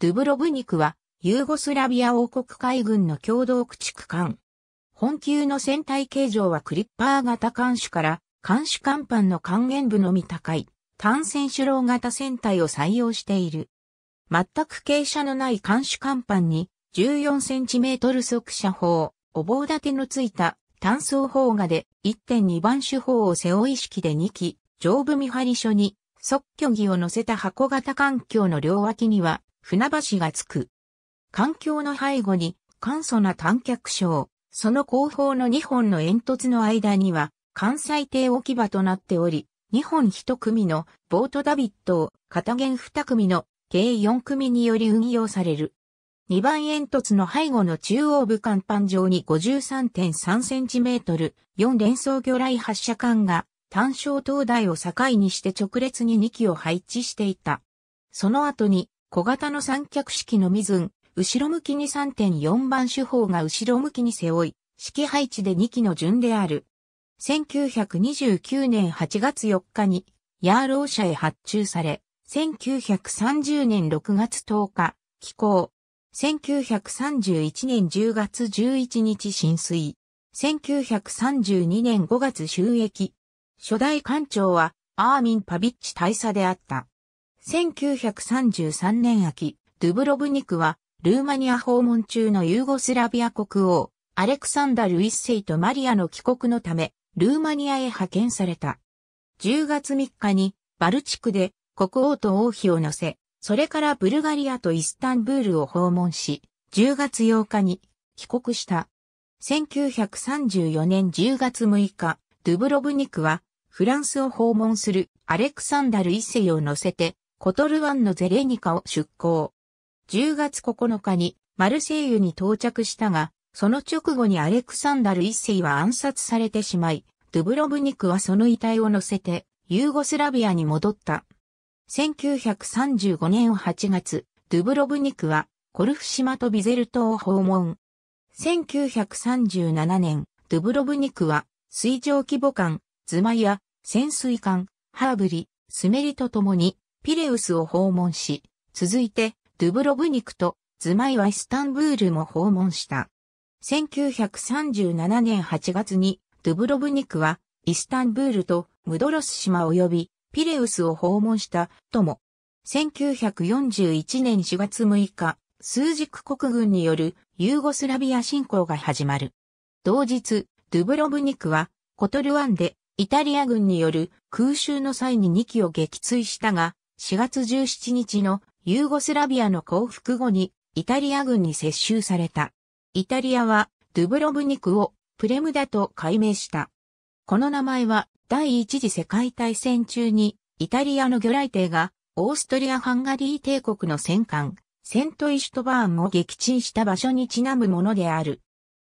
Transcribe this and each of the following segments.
ドゥブロブニクは、ユーゴスラビア王国海軍の共同駆逐艦。本級の船体形状はクリッパー型艦首から、艦首艦板の還元部のみ高い、単船首楼型船体を採用している。全く傾斜のない艦首艦板に、14センチメートル速射砲、お棒立てのついた単装砲画で1.2番手砲を背負い式で2機、上部見張り所に、即居儀を乗せた箱型環境の両脇には、船橋がつく。環境の背後に簡素な短脚床、その後方の2本の煙突の間には関西艇置き場となっており、2本1組のボートダビットを片弦2組の計4組により運用される。2番煙突の背後の中央部甲板上に 53.3cm、4連装魚雷発射管が単焦灯台を境にして直列に2機を配置していた。その後に小型の三脚式のミズン、後ろ向きに3.4番手法が後ろ向きに背負い、式配置で2機の順である。1929年8月4日に、ヤーロー社へ発注され、1930年6月10日、寄港。1931年10月11日浸水。1932年5月収益。初代艦長は、アーミン・パビッチ大佐であった。1933年秋、ドゥブロブニクは、ルーマニア訪問中のユーゴスラビア国王、アレクサンダル一世とマリアの帰国のため、ルーマニアへ派遣された。10月3日に、バルチクで国王と王妃を乗せ、それからブルガリアとイスタンブールを訪問し、10月8日に帰国した。1934年10月6日、ドゥブロブニクはフランスを訪問するアレクサンダル一世を乗せてコトル湾のゼレニカを出港。10月9日にマルセイユに到着したが、その直後にアレクサンダル一世は暗殺されてしまい、ドゥブロブニクはその遺体を乗せて、ユーゴスラビアに戻った。1935年8月、ドゥブロブニクはコルフ島とビゼル島を訪問。1937年、ドゥブロブニクは水上規模艦、ズマイア、潜水艦、ハーブリ、スメリと共にピレウスを訪問し、続いて、ドゥブロブニクと、ズマイはイスタンブールも訪問した。1937年8月に、ドゥブロブニクは、イスタンブールとムドロス島及びピレウスを訪問したとも、1941年4月6日、数軸国軍によるユーゴスラビア侵攻が始まる。同日、ドゥブロブニクはコトルワンでイタリア軍による空襲の際に2機を撃墜したが、4月17日のユーゴスラビアの降伏後にイタリア軍に接収された。イタリアはドゥブロブニクをプレムダと改名した。この名前は第一次世界大戦中にイタリアの魚雷艇がオーストリア・ハンガリー帝国の戦艦セントイシュトバーンを撃沈した場所にちなむものである。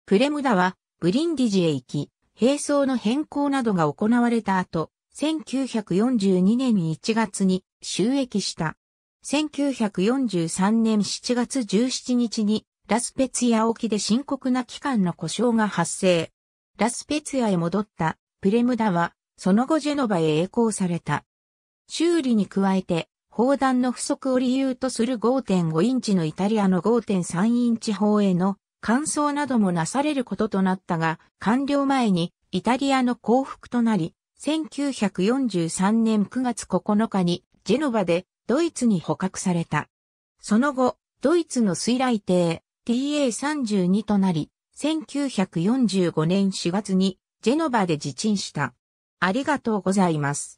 プレムダはブリンディジへ行き、兵装の変更などが行われた後、1942年1月に収益した。1943年7月17日にラスペツィア沖で深刻な期間の故障が発生。ラスペツィアへ戻ったプレムダはその後ジェノバへ栄光された。修理に加えて砲弾の不足を理由とする5.5インチのイタリアの5.3インチ砲への乾燥などもなされることとなったが、完了前にイタリアの降伏となり、1943年9月9日にジェノバでドイツに捕獲された。その後、ドイツの水雷艇 TA32 となり、1945年4月にジェノバで自沈した。ありがとうございます。